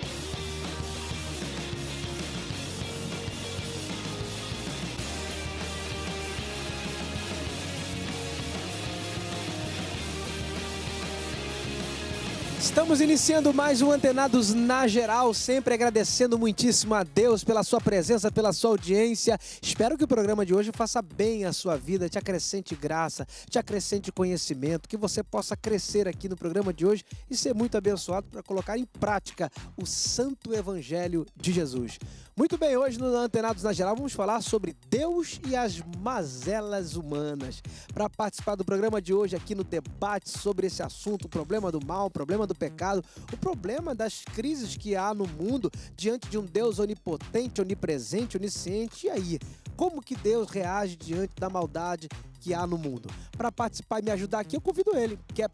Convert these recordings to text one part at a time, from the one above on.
you Estamos iniciando mais um Antenados na Geral, sempre agradecendo muitíssimo a Deus pela sua presença, pela sua audiência. Espero que o programa de hoje faça bem a sua vida, te acrescente graça, te acrescente conhecimento, que você possa crescer aqui no programa de hoje e ser muito abençoado para colocar em prática o santo evangelho de Jesus. Muito bem, hoje no Antenados na Geral vamos falar sobre Deus e as mazelas humanas. Para participar do programa de hoje aqui no debate sobre esse assunto, o problema do mal, o problema do pecado, o problema das crises que há no mundo diante de um Deus onipotente, onipresente, onisciente. E aí? Como que Deus reage diante da maldade que há no mundo. Para participar e me ajudar aqui, eu convido ele, que é,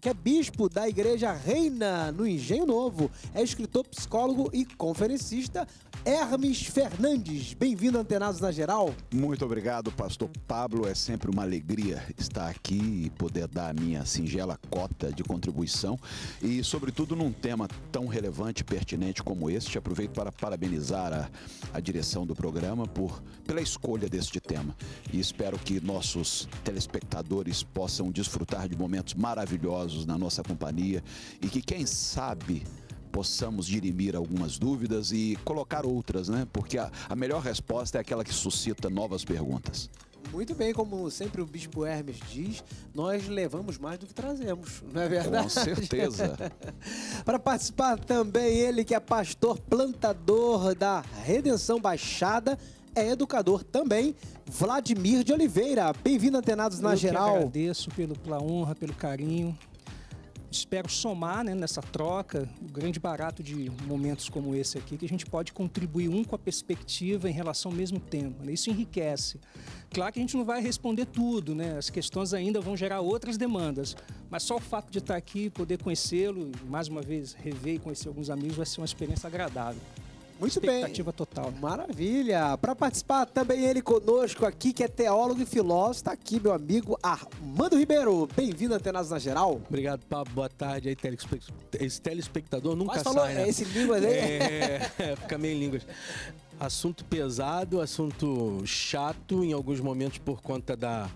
que é bispo da Igreja Reina, no Engenho Novo. É escritor, psicólogo e conferencista. Hermes Fernandes, bem-vindo Antenados na Geral. Muito obrigado, pastor Pablo. É sempre uma alegria estar aqui e poder dar a minha singela cota de contribuição e, sobretudo, num tema tão relevante e pertinente como este. Aproveito para parabenizar a, a direção do programa por, pela escolha deste tema e espero que nossos telespectadores possam desfrutar de momentos maravilhosos na nossa companhia e que, quem sabe, possamos dirimir algumas dúvidas e colocar outras, né? Porque a, a melhor resposta é aquela que suscita novas perguntas. Muito bem, como sempre o Bispo Hermes diz, nós levamos mais do que trazemos, não é verdade? Com certeza. Para participar também ele que é pastor plantador da Redenção Baixada é educador também, Vladimir de Oliveira. Bem-vindo, Antenados na Eu Geral. agradeço pelo, pela honra, pelo carinho. Espero somar né, nessa troca o grande barato de momentos como esse aqui, que a gente pode contribuir um com a perspectiva em relação ao mesmo tema. Né? Isso enriquece. Claro que a gente não vai responder tudo, né? as questões ainda vão gerar outras demandas, mas só o fato de estar aqui, poder conhecê-lo, mais uma vez rever e conhecer alguns amigos, vai ser uma experiência agradável. Muito bem. Expectativa total. Né? Maravilha. Para participar também ele conosco aqui, que é teólogo e filósofo, está aqui meu amigo Armando Ribeiro. Bem-vindo, Antenas na Geral. Obrigado, Pablo. Boa tarde aí, telespectador. esse telespectador nunca Mas falou, sai, né? Esse língua aí. É, fica meio em línguas. Assunto pesado, assunto chato, em alguns momentos por conta da,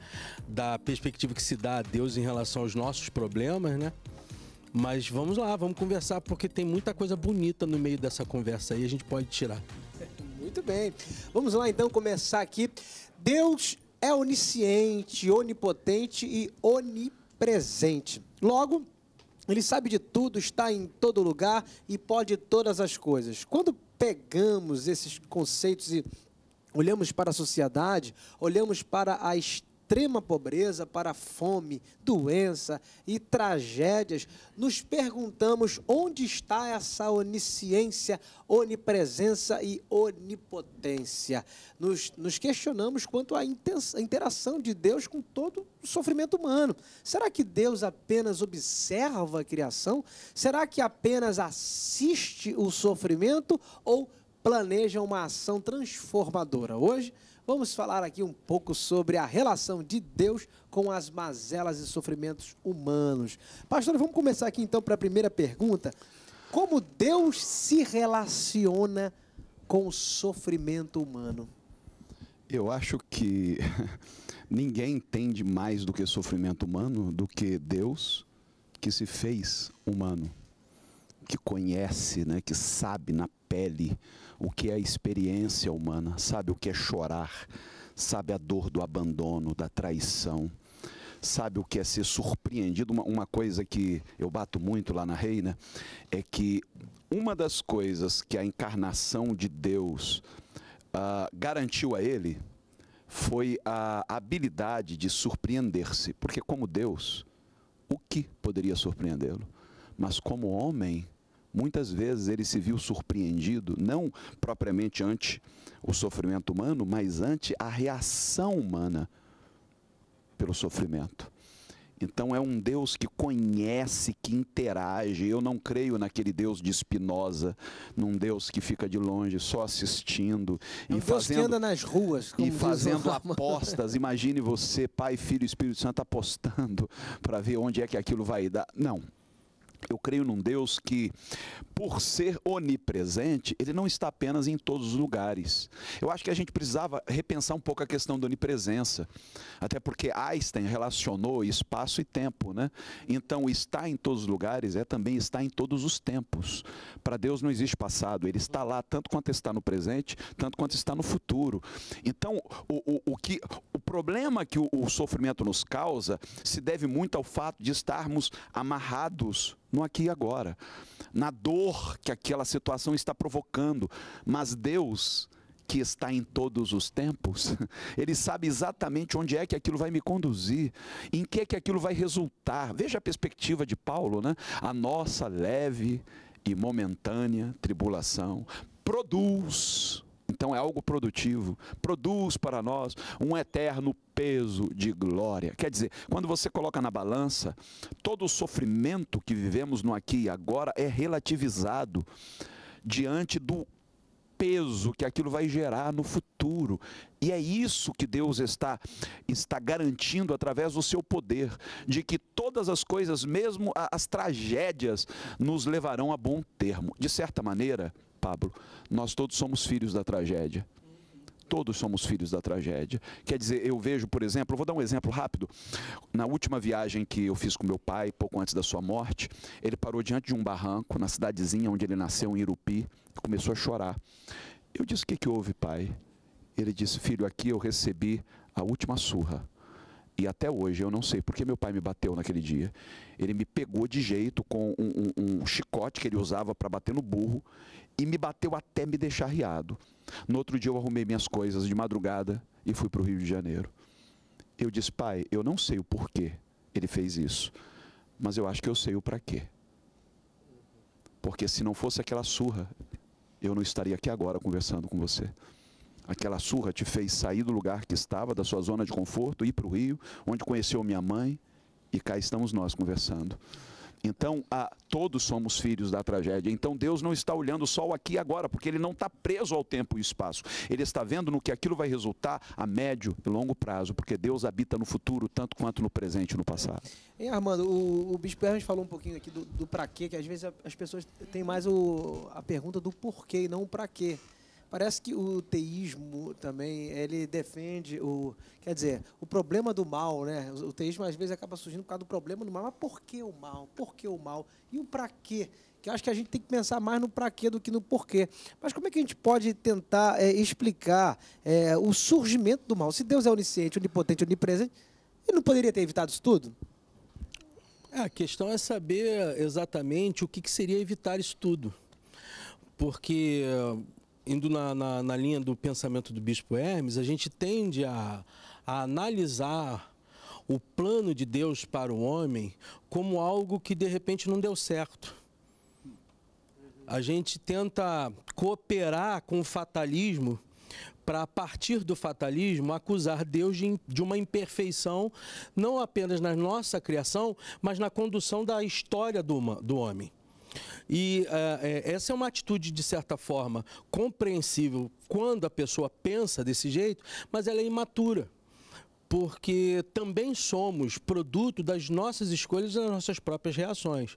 da perspectiva que se dá a Deus em relação aos nossos problemas, né? Mas vamos lá, vamos conversar, porque tem muita coisa bonita no meio dessa conversa aí, a gente pode tirar. Muito bem. Vamos lá então começar aqui. Deus é onisciente, onipotente e onipresente. Logo, ele sabe de tudo, está em todo lugar e pode todas as coisas. Quando pegamos esses conceitos e olhamos para a sociedade, olhamos para as extrema pobreza para fome, doença e tragédias, nos perguntamos onde está essa onisciência, onipresença e onipotência. Nos, nos questionamos quanto à interação de Deus com todo o sofrimento humano. Será que Deus apenas observa a criação? Será que apenas assiste o sofrimento ou planeja uma ação transformadora? Hoje, Vamos falar aqui um pouco sobre a relação de Deus com as mazelas e sofrimentos humanos. Pastor, vamos começar aqui então para a primeira pergunta. Como Deus se relaciona com o sofrimento humano? Eu acho que ninguém entende mais do que sofrimento humano do que Deus que se fez humano, que conhece, né, que sabe na pele o que é a experiência humana, sabe o que é chorar, sabe a dor do abandono, da traição, sabe o que é ser surpreendido. Uma, uma coisa que eu bato muito lá na Reina é que uma das coisas que a encarnação de Deus uh, garantiu a ele foi a habilidade de surpreender-se, porque como Deus, o que poderia surpreendê-lo? Mas como homem, Muitas vezes ele se viu surpreendido, não propriamente ante o sofrimento humano, mas ante a reação humana pelo sofrimento. Então é um Deus que conhece, que interage. Eu não creio naquele Deus de Spinoza, num Deus que fica de longe só assistindo é um e Deus fazendo que anda nas ruas e fazendo apostas. Imagine você, Pai, Filho, e Espírito Santo apostando para ver onde é que aquilo vai dar. Não, eu creio num Deus que, por ser onipresente, ele não está apenas em todos os lugares. Eu acho que a gente precisava repensar um pouco a questão da onipresença, até porque Einstein relacionou espaço e tempo, né? Então, estar em todos os lugares é também estar em todos os tempos. Para Deus não existe passado, ele está lá tanto quanto está no presente, tanto quanto está no futuro. Então, o, o, o que, o problema que o, o sofrimento nos causa se deve muito ao fato de estarmos amarrados no aqui e agora, na dor que aquela situação está provocando. Mas Deus, que está em todos os tempos, ele sabe exatamente onde é que aquilo vai me conduzir, em que é que aquilo vai resultar. Veja a perspectiva de Paulo, né? A nossa leve e momentânea tribulação produz então é algo produtivo. Produz para nós um eterno peso de glória. Quer dizer, quando você coloca na balança, todo o sofrimento que vivemos no aqui e agora é relativizado diante do peso que aquilo vai gerar no futuro. E é isso que Deus está está garantindo através do seu poder, de que todas as coisas, mesmo as tragédias, nos levarão a bom termo. De certa maneira, Pablo, nós todos somos filhos da tragédia. Todos somos filhos da tragédia. Quer dizer, eu vejo, por exemplo, vou dar um exemplo rápido. Na última viagem que eu fiz com meu pai, pouco antes da sua morte, ele parou diante de um barranco, na cidadezinha onde ele nasceu, em Irupi, e começou a chorar. Eu disse: O que, que houve, pai? Ele disse: Filho, aqui eu recebi a última surra e até hoje eu não sei porque meu pai me bateu naquele dia. Ele me pegou de jeito com um, um, um chicote que ele usava para bater no burro e me bateu até me deixar riado. No outro dia eu arrumei minhas coisas de madrugada e fui para o Rio de Janeiro. Eu disse, pai, eu não sei o porquê ele fez isso, mas eu acho que eu sei o para quê. Porque se não fosse aquela surra, eu não estaria aqui agora conversando com você. Aquela surra te fez sair do lugar que estava, da sua zona de conforto, ir para o Rio, onde conheceu minha mãe, e cá estamos nós conversando. Então, a, todos somos filhos da tragédia. Então, Deus não está olhando só o aqui e agora, porque Ele não está preso ao tempo e espaço. Ele está vendo no que aquilo vai resultar a médio e longo prazo, porque Deus habita no futuro tanto quanto no presente e no passado. E, Armando, o, o Bispo Hermes falou um pouquinho aqui do, do para quê, que às vezes as pessoas têm mais o, a pergunta do porquê e não o para quê. Parece que o teísmo também, ele defende o, quer dizer, o problema do mal, né? O teísmo às vezes acaba surgindo por causa do problema do mal, mas por que o mal? Por que o mal? E o para quê? Que eu acho que a gente tem que pensar mais no para quê do que no porquê. Mas como é que a gente pode tentar é, explicar é, o surgimento do mal? Se Deus é onisciente, onipotente, onipresente, ele não poderia ter evitado isso tudo? É, a questão é saber exatamente o que seria evitar isso tudo. Porque indo na, na, na, linha do pensamento do Bispo Hermes, a gente tende a, a analisar o plano de Deus para o homem como algo que de repente não deu certo. A gente tenta cooperar com o fatalismo para, a partir do fatalismo, acusar Deus de, de, uma imperfeição, não apenas na nossa criação, mas na condução da história do, do homem. E uh, é, essa é uma atitude, de certa forma, compreensível quando a pessoa pensa desse jeito, mas ela é imatura porque também somos produto das nossas escolhas e das nossas próprias reações.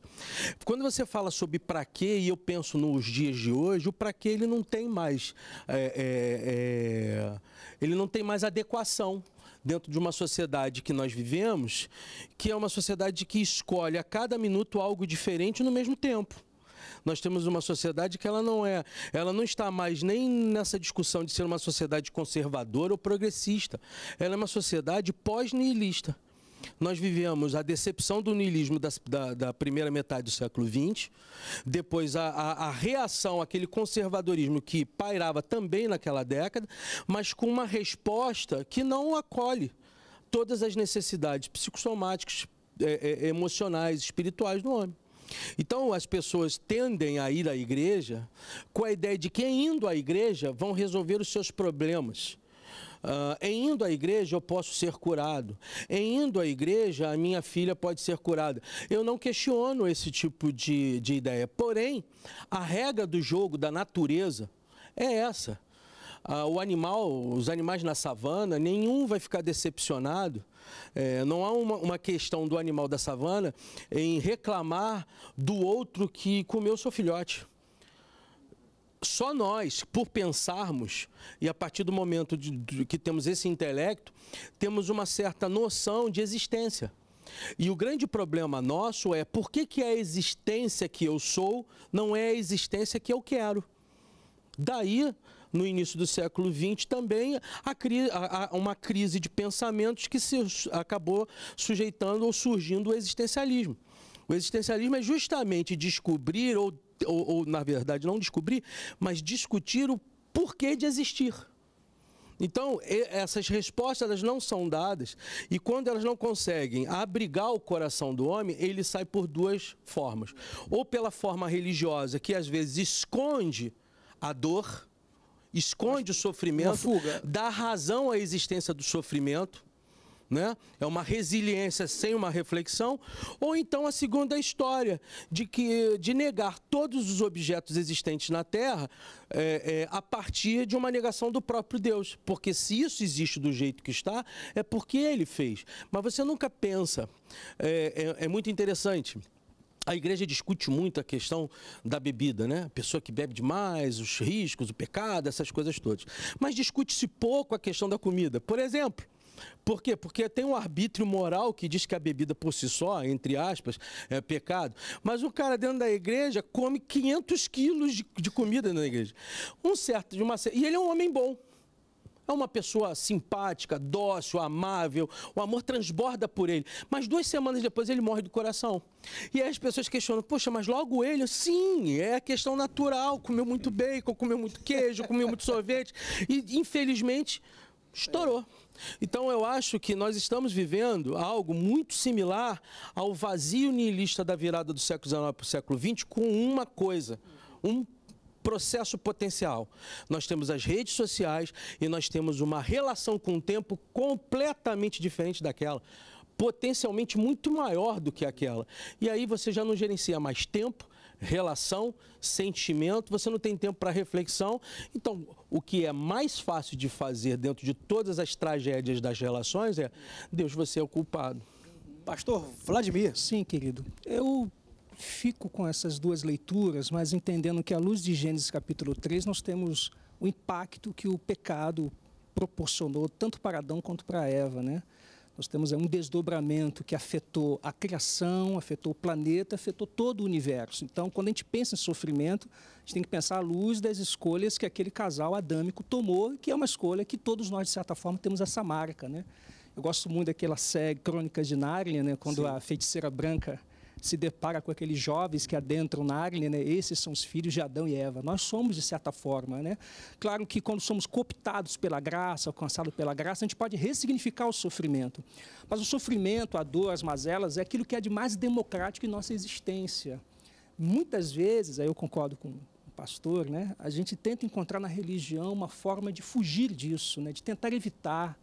Quando você fala sobre para quê, e eu penso nos dias de hoje, o para quê ele não tem mais, é, é, é, ele não tem mais adequação dentro de uma sociedade que nós vivemos, que é uma sociedade que escolhe a cada minuto algo diferente no mesmo tempo. Nós temos uma sociedade que ela não é, ela não está mais nem nessa discussão de ser uma sociedade conservadora ou progressista. Ela é uma sociedade pós-nihilista nós vivemos a decepção do niilismo da, da, da primeira metade do século XX, depois a, a, a, reação àquele conservadorismo que pairava também naquela década, mas com uma resposta que não acolhe todas as necessidades psicossomáticas, é, é, emocionais, espirituais do homem. Então as pessoas tendem a ir à igreja com a ideia de que indo à igreja vão resolver os seus problemas Uh, em indo à igreja, eu posso ser curado. Em indo à igreja, a minha filha pode ser curada. Eu não questiono esse tipo de, de ideia. Porém, a regra do jogo da natureza é essa. Uh, o animal, os animais na savana, nenhum vai ficar decepcionado. É, não há uma, uma, questão do animal da savana em reclamar do outro que comeu seu filhote só nós, por pensarmos, e a partir do momento de, de, que temos esse intelecto, temos uma certa noção de existência. E o grande problema nosso é por que, que a existência que eu sou não é a existência que eu quero. Daí, no início do século XX, também a, a, a uma crise de pensamentos que se acabou sujeitando ou surgindo o existencialismo. O existencialismo é justamente descobrir ou ou, ou na verdade não descobrir, mas discutir o porquê de existir. Então, essas respostas elas não são dadas e quando elas não conseguem abrigar o coração do homem, ele sai por duas formas. Ou pela forma religiosa, que às vezes esconde a dor, esconde o sofrimento, dá razão à existência do sofrimento, né? É uma resiliência sem uma reflexão, ou então a segunda história de que de negar todos os objetos existentes na Terra é, é, a partir de uma negação do próprio Deus, porque se isso existe do jeito que está, é porque Ele fez. Mas você nunca pensa. é, é, é muito interessante. A igreja discute muito a questão da bebida, né? A pessoa que bebe demais, os riscos, o pecado, essas coisas todas. Mas discute-se pouco a questão da comida. Por exemplo, por quê? Porque tem um arbítrio moral que diz que a bebida por si só, entre aspas, é pecado. Mas o cara dentro da igreja come 500 quilos de, de comida na igreja. Um certo, de uma, e ele é um homem bom. É uma pessoa simpática, dócil, amável, o amor transborda por ele. Mas duas semanas depois ele morre do coração. E aí as pessoas questionam, poxa, mas logo ele? Sim, é a questão natural, comeu muito bacon, comeu muito queijo, comeu muito sorvete. E infelizmente estourou. Então eu acho que nós estamos vivendo algo muito similar ao vazio niilista da virada do século XIX para o século XX com uma coisa, um processo potencial. Nós temos as redes sociais e nós temos uma relação com o tempo completamente diferente daquela potencialmente muito maior do que aquela. E aí você já não gerencia mais tempo, relação, sentimento, você não tem tempo para reflexão. Então, o que é mais fácil de fazer dentro de todas as tragédias das relações é: Deus, você é o culpado. Pastor Vladimir. Sim, querido. Eu fico com essas duas leituras, mas entendendo que, à luz de Gênesis capítulo 3, nós temos o impacto que o pecado proporcionou tanto para Adão quanto para Eva, né? Nós temos é, um desdobramento que afetou a criação, afetou o planeta, afetou todo o universo. Então, quando a gente pensa em sofrimento, a gente tem que pensar à luz das escolhas que aquele casal adâmico tomou, que é uma escolha que todos nós, de certa forma, temos essa marca, né? Eu gosto muito daquela série Crônicas de Nárnia, né? Quando Sim. a feiticeira branca se depara com aqueles jovens que adentram na Arne, né? esses são os filhos de Adão e Eva. Nós somos, de certa forma. Né? Claro que quando somos cooptados pela graça, alcançados pela graça, a gente pode ressignificar o sofrimento. Mas o sofrimento, a dor, as mazelas, é aquilo que é de mais democrático em nossa existência. Muitas vezes, aí eu concordo com pastor, né, a gente tenta encontrar na religião uma forma de fugir disso, né, de tentar evitar,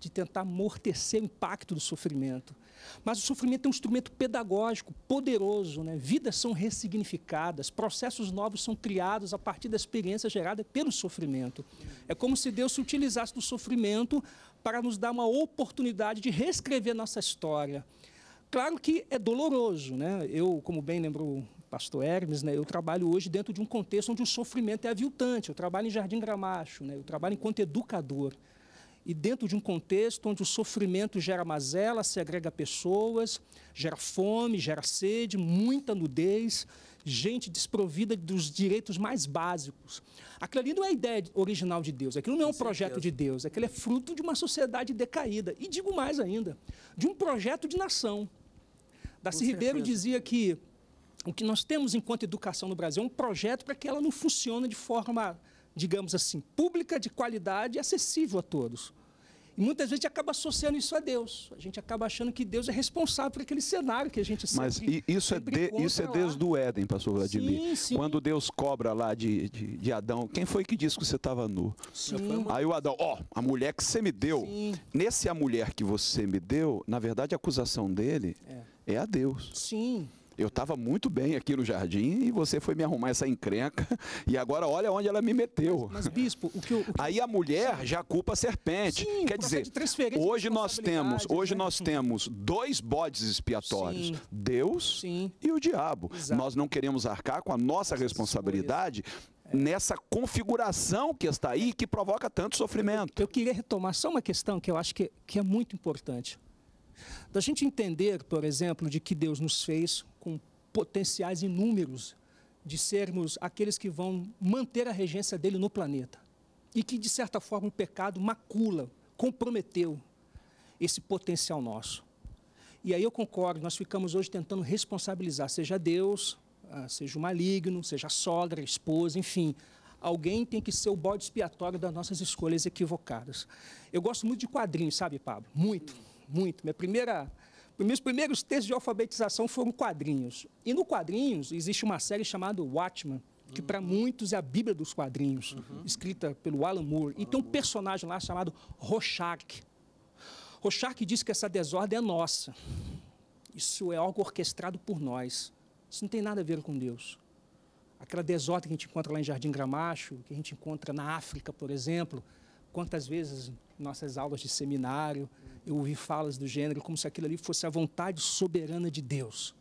de tentar amortecer o impacto do sofrimento. Mas o sofrimento é um instrumento pedagógico poderoso, né? Vidas são ressignificadas, processos novos são criados a partir da experiência gerada pelo sofrimento. É como se Deus se utilizasse do sofrimento para nos dar uma oportunidade de reescrever nossa história. Claro que é doloroso, né? Eu, como bem lembrou pastor Hermes, né, eu trabalho hoje dentro de um contexto onde o sofrimento é aviltante. Eu trabalho em Jardim Gramacho, né, eu trabalho enquanto educador e dentro de um contexto onde o sofrimento gera mazela, segrega pessoas, gera fome, gera sede, muita nudez, gente desprovida dos direitos mais básicos. Aquilo ali não é a ideia original de Deus, aquilo não é um projeto de Deus, aquilo é fruto de uma sociedade decaída. E digo mais ainda, de um projeto de nação. Darcy Ribeiro dizia que o que nós temos enquanto educação no Brasil é um projeto para que ela não funcione de forma digamos assim, pública, de qualidade e acessível a todos. E a gente acaba associando isso a Deus. A gente acaba achando que Deus é responsável por aquele cenário que a gente Mas sempre, isso sempre é de, isso é desde lá. o Éden, pastor Vladimir. Sim, sim. Quando Deus cobra lá de, de, de, Adão, quem foi que disse que você estava nu? Sim. Aí o Adão, ó, oh, a mulher que você me deu. Sim. Nesse a mulher que você me deu, na verdade a acusação dele é, é a Deus. Sim. Eu estava muito bem aqui no jardim e você foi me arrumar essa encrenca e agora olha onde ela me meteu. Mas, mas bispo, o que, eu, o que Aí a mulher já culpa a serpente. Sim, Quer dizer, hoje nós temos, hoje né? nós temos dois bodes expiatórios, Sim. Deus Sim. e o diabo. Exato. Nós não queremos arcar com a nossa responsabilidade é. nessa configuração que está aí que provoca tanto sofrimento. Eu, eu, queria retomar só uma questão que eu acho que, que é muito importante. Da gente entender, por exemplo, de que Deus nos fez com potenciais inúmeros de sermos aqueles que vão manter a regência dele no planeta. E que, de certa forma, o pecado macula, comprometeu esse potencial nosso. E aí eu concordo, nós ficamos hoje tentando responsabilizar, seja Deus, ah, seja o maligno, seja a sogra, a esposa, enfim. Alguém tem que ser o bode expiatório das nossas escolhas equivocadas. Eu gosto muito de quadrinhos, sabe, Pablo? Muito muito. Minha primeira, meus primeiros textos de alfabetização foram quadrinhos. E no quadrinhos existe uma série chamada Watchman, que para muitos é a Bíblia dos quadrinhos, uhum. escrita pelo Alan Moore. E tem um personagem lá chamado Rorschach. Rorschach diz que essa desordem é nossa. Isso é algo orquestrado por nós. Isso não tem nada a ver com Deus. Aquela desordem que a gente encontra lá em Jardim Gramacho, que a gente encontra na África, por exemplo, Quantas vezes nossas aulas de seminário eu ouvi falas do gênero como se aquilo ali fosse a vontade soberana de Deus,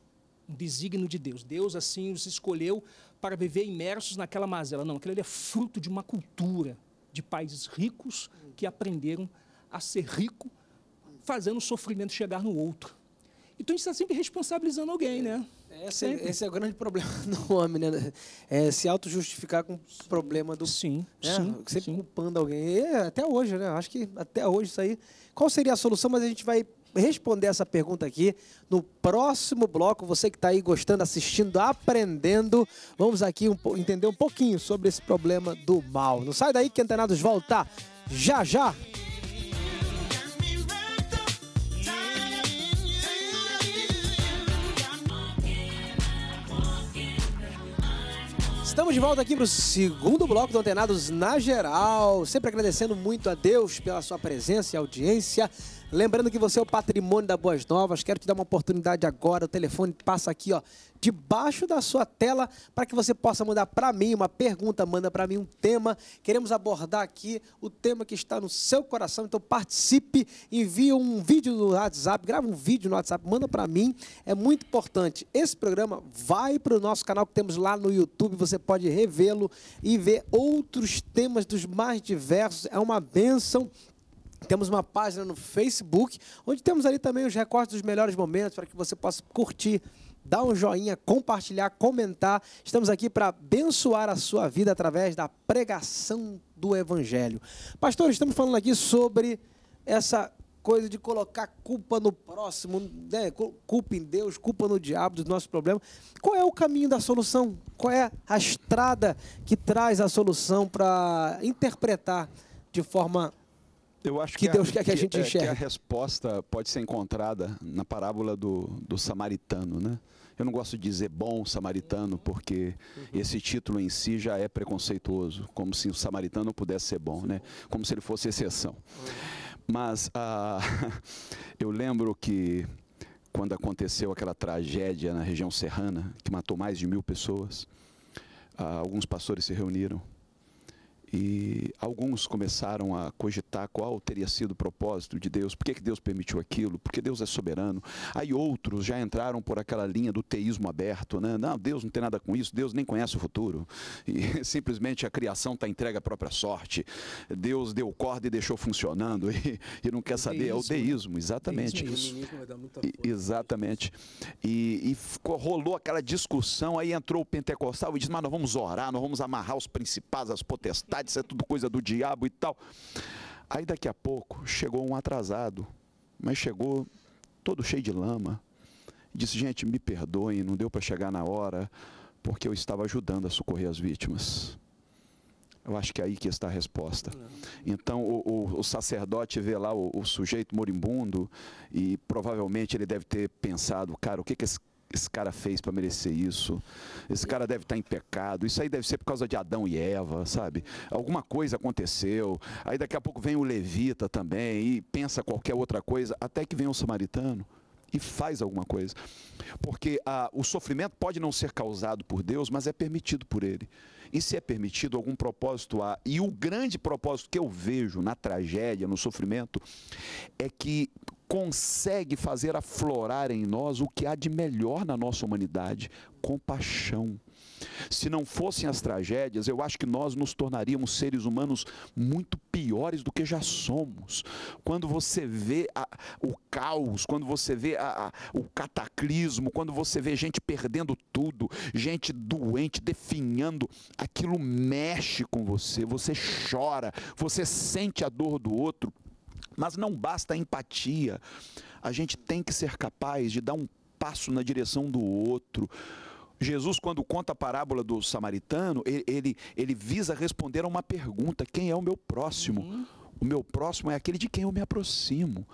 um desígnio de Deus. Deus assim os escolheu para viver imersos naquela mazela. Não, aquilo ali é fruto de uma cultura de países ricos que aprenderam a ser rico, fazendo o sofrimento chegar no outro. Então a gente está sempre responsabilizando alguém, né? Esse, é, esse, é o grande problema do homem, né? É se auto-justificar com o problema do. Sim, né? sim. Sempre sim. culpando alguém. E é até hoje, né? Acho que até hoje isso aí. Qual seria a solução? Mas a gente vai responder essa pergunta aqui no próximo bloco. Você que está aí gostando, assistindo, aprendendo, vamos aqui um, entender um pouquinho sobre esse problema do mal. Não sai daí que Antenados volta já já! Estamos de volta aqui para o segundo bloco do Antenados na Geral. Sempre agradecendo muito a Deus pela sua presença e audiência. Lembrando que você é o patrimônio da Boas Novas. Quero te dar uma oportunidade agora. O telefone passa aqui, ó, debaixo da sua tela, para que você possa mandar para mim uma pergunta, manda para mim um tema. Queremos abordar aqui o tema que está no seu coração. Então participe, envie um vídeo no WhatsApp, grava um vídeo no WhatsApp, manda para mim. É muito importante. Esse programa vai para o nosso canal que temos lá no YouTube. Você pode revê-lo e ver outros temas dos mais diversos. É uma benção temos uma página no Facebook, onde temos ali também os recortes dos melhores momentos para que você possa curtir, dar um joinha, compartilhar, comentar. Estamos aqui para abençoar a sua vida através da pregação do Evangelho. Pastor, estamos falando aqui sobre essa coisa de colocar culpa no próximo, né? culpa em Deus, culpa no diabo dos nossos problemas. Qual é o caminho da solução? Qual é a estrada que traz a solução para interpretar de forma eu acho que, que Deus a, quer que a gente é, enxergue. que a resposta pode ser encontrada na parábola do, do samaritano, né? Eu não gosto de dizer bom samaritano, porque uhum. esse título em si já é preconceituoso, como se o samaritano pudesse ser bom, né? como se ele fosse exceção. Uhum. Mas ah, eu lembro que quando aconteceu aquela tragédia na região serrana, que matou mais de mil pessoas, ah, alguns pastores se reuniram e alguns começaram a cogitar qual teria sido o propósito de Deus, por que, que Deus permitiu aquilo, porque Deus é soberano. Aí outros já entraram por aquela linha do teísmo aberto, né? Não, Deus não tem nada com isso, Deus nem conhece o futuro. E simplesmente a criação está entregue à própria sorte. Deus deu corda e deixou funcionando e, e não quer saber. Deísmo, é o né? deísmo, exatamente. Deísmo, e, exatamente. E, e ficou, rolou aquela discussão, aí entrou o pentecostal e disse: Mas nós vamos orar, nós vamos amarrar os principais, as potestades faculdade, isso é tudo coisa do diabo e tal. Aí daqui a pouco chegou um atrasado, mas chegou todo cheio de lama. Disse, gente, me perdoem, não deu para chegar na hora, porque eu estava ajudando a socorrer as vítimas. Eu acho que é aí que está a resposta. Então, o, o, o sacerdote vê lá o, o, sujeito moribundo e provavelmente ele deve ter pensado, cara, o que, que esse esse cara fez para merecer isso? Esse cara deve estar tá em pecado. Isso aí deve ser por causa de Adão e Eva, sabe? Alguma coisa aconteceu. Aí daqui a pouco vem o levita também e pensa qualquer outra coisa, até que vem o samaritano e faz alguma coisa. Porque ah, o sofrimento pode não ser causado por Deus, mas é permitido por Ele. E se é permitido, algum propósito há. E o grande propósito que eu vejo na tragédia, no sofrimento, é que consegue fazer aflorar em nós o que há de melhor na nossa humanidade: compaixão. Se não fossem as tragédias, eu acho que nós nos tornaríamos seres humanos muito piores do que já somos. Quando você vê a, o caos, quando você vê a, a, o cataclismo, quando você vê gente perdendo tudo, gente doente, definhando, aquilo mexe com você, você chora, você sente a dor do outro. Mas não basta a empatia. A gente tem que ser capaz de dar um passo na direção do outro. Jesus, quando conta a parábola do samaritano, ele, ele, ele visa responder a uma pergunta: quem é o meu próximo? Uhum. O meu próximo é aquele de quem eu me aproximo.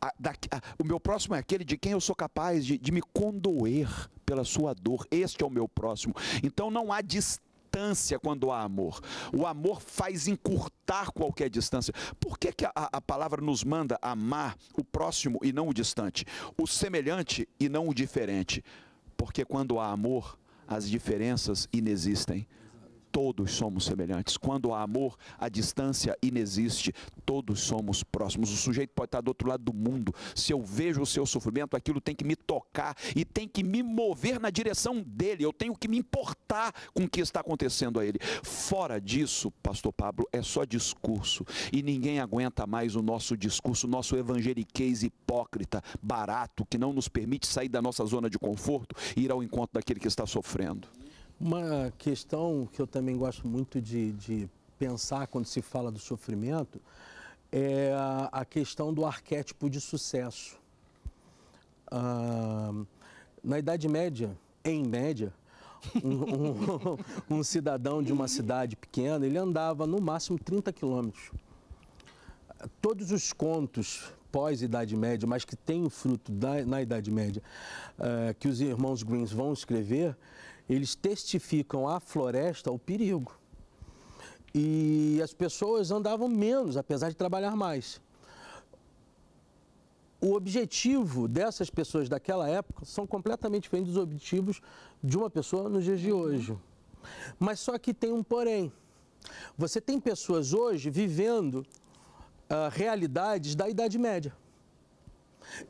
A, da, a, o meu próximo é aquele de quem eu sou capaz de, de me condoer pela sua dor. Este é o meu próximo. Então não há distância distância quando há amor. O amor faz encurtar qualquer distância. Por que, que a, a palavra nos manda amar o próximo e não o distante? O semelhante e não o diferente? Porque quando há amor, as diferenças inexistem todos somos semelhantes. Quando há amor, a distância inexiste. Todos somos próximos. O sujeito pode estar do outro lado do mundo. Se eu vejo o seu sofrimento, aquilo tem que me tocar e tem que me mover na direção dele. Eu tenho que me importar com o que está acontecendo a ele. Fora disso, pastor Pablo, é só discurso. E ninguém aguenta mais o nosso discurso, o nosso evangeliquez hipócrita, barato, que não nos permite sair da nossa zona de conforto e ir ao encontro daquele que está sofrendo. Uma questão que eu também gosto muito de, de pensar quando se fala do sofrimento é a questão do arquétipo de sucesso. na Idade Média, em média, um, um, um, cidadão de uma cidade pequena, ele andava no máximo 30 quilômetros. Todos os contos pós-Idade Média, mas que tem o fruto da, na Idade Média, uh, que os irmãos Greens vão escrever, eles testificam à floresta o perigo. E as pessoas andavam menos, apesar de trabalhar mais. O objetivo dessas pessoas daquela época são completamente diferentes dos objetivos de uma pessoa nos dias de uhum. hoje. Mas só que tem um porém. Você tem pessoas hoje vivendo uh, realidades da Idade Média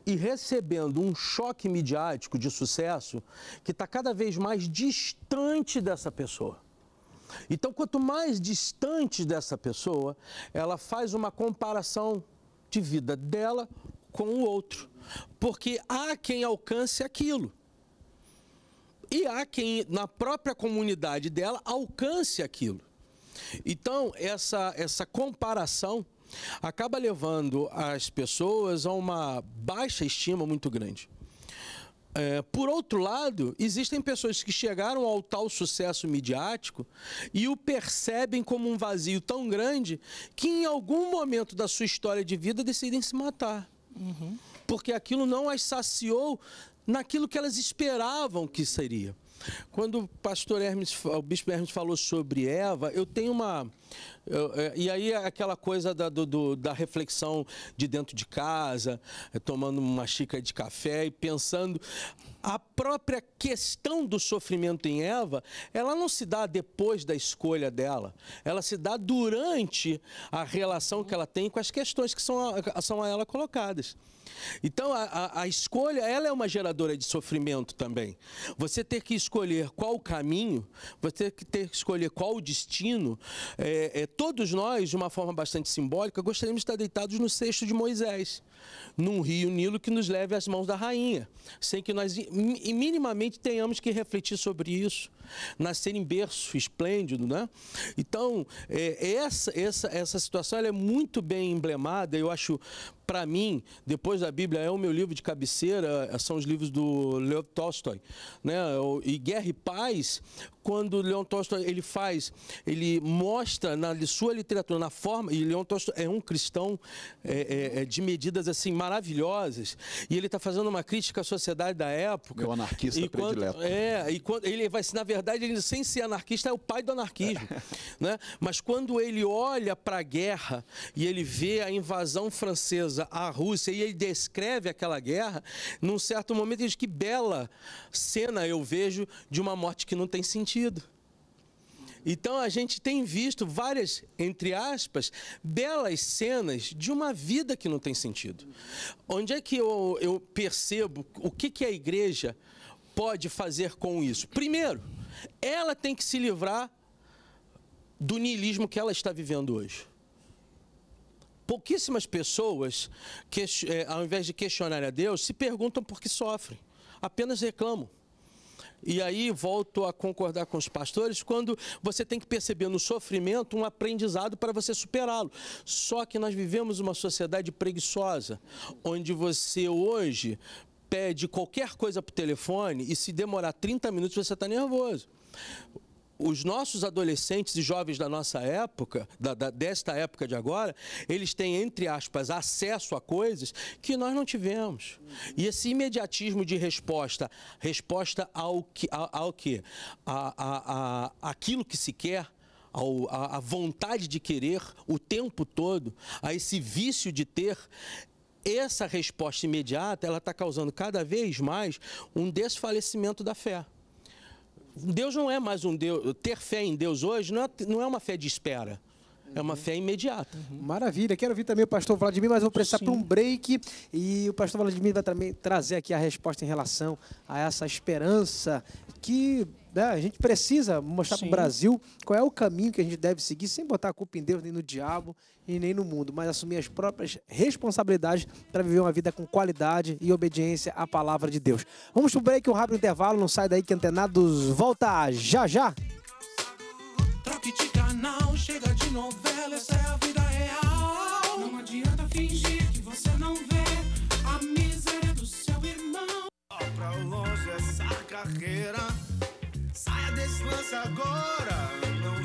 e recebendo um choque midiático de sucesso que está cada vez mais distante dessa pessoa. Então, quanto mais distante dessa pessoa, ela faz uma comparação de vida dela com o outro. Porque há quem alcance aquilo. E há quem, na própria comunidade dela, alcance aquilo. Então, essa, essa comparação acaba levando as pessoas a uma baixa estima muito grande. É, por outro lado, existem pessoas que chegaram ao tal sucesso midiático e o percebem como um vazio tão grande que em algum momento da sua história de vida decidem se matar. Uhum. Porque aquilo não as saciou naquilo que elas esperavam que seria. Quando o pastor Hermes, o bispo Hermes falou sobre Eva, eu tenho uma. Eu, é, e aí é aquela coisa da, do, da reflexão de dentro de casa, é, tomando uma xícara de café e pensando. A própria questão do sofrimento em Eva, ela não se dá depois da escolha dela, ela se dá durante a relação que ela tem com as questões que são a, são a ela colocadas. Então a, a, a, escolha ela é uma geradora de sofrimento também. Você ter que escolher qual o caminho, você ter que escolher qual o destino. É, é, todos nós, de uma forma bastante simbólica, gostaríamos de estar deitados no cesto de Moisés num rio Nilo que nos leve às mãos da rainha, sem que nós minimamente tenhamos que refletir sobre isso. Nascer em berço esplêndido, né? Então, é, essa, essa, essa situação é muito bem emblemada, eu acho para mim, depois da Bíblia, é o meu livro de cabeceira, são os livros do Leo Tolstoy, Né? E Guerra e Paz quando Leon Tolstói ele faz, ele mostra na sua literatura, na forma, e Leon Tolstói é um cristão é, é, é de medidas assim maravilhosas, e ele está fazendo uma crítica à sociedade da época. Meu anarquista e quando, predileto. É, e quando ele vai, na verdade, ele sem ser anarquista é o pai do anarquismo, né? Mas quando ele olha para a guerra e ele vê a invasão francesa à Rússia e ele descreve aquela guerra, num certo momento ele diz que bela cena eu vejo de uma morte que não tem sentido sentido. Então a gente tem visto várias, entre aspas, belas cenas de uma vida que não tem sentido. Onde é que eu, eu percebo o que, que a igreja pode fazer com isso? Primeiro, ela tem que se livrar do niilismo que ela está vivendo hoje. Pouquíssimas pessoas, que, eh, ao invés de questionar a Deus, se perguntam por que sofrem, apenas reclamam. E aí volto a concordar com os pastores quando você tem que perceber no sofrimento um aprendizado para você superá-lo. Só que nós vivemos uma sociedade preguiçosa, onde você hoje pede qualquer coisa o telefone e se demorar 30 minutos você está nervoso os nossos adolescentes e jovens da nossa época, da, da, desta época de agora, eles têm, entre aspas, acesso a coisas que nós não tivemos. E esse imediatismo de resposta, resposta ao que? Ao, que? A, a, a, aquilo que se quer, à a vontade de querer o tempo todo, a esse vício de ter, essa resposta imediata, ela está causando cada vez mais um desfalecimento da fé. Deus não é mais um Deus. Ter fé em Deus hoje não é, não é uma fé de espera. É uma fé imediata. Uhum. Maravilha. Quero ouvir também o pastor Vladimir, mas vou precisar para um break. E o pastor Vladimir vai também trazer aqui a resposta em relação a essa esperança que né? A gente precisa mostrar para o Brasil qual é o caminho que a gente deve seguir, sem botar a culpa em Deus, nem no diabo e nem no mundo, mas assumir as próprias responsabilidades para viver uma vida com qualidade e obediência à palavra de Deus. Vamos para o break, um rápido intervalo, não sai daí que antenados volta já já! Troque de canal, chega de novela, essa é a vida real. Não adianta fingir que você não vê a miséria do seu irmão. Pra longe essa carreira Saia desse lance agora, não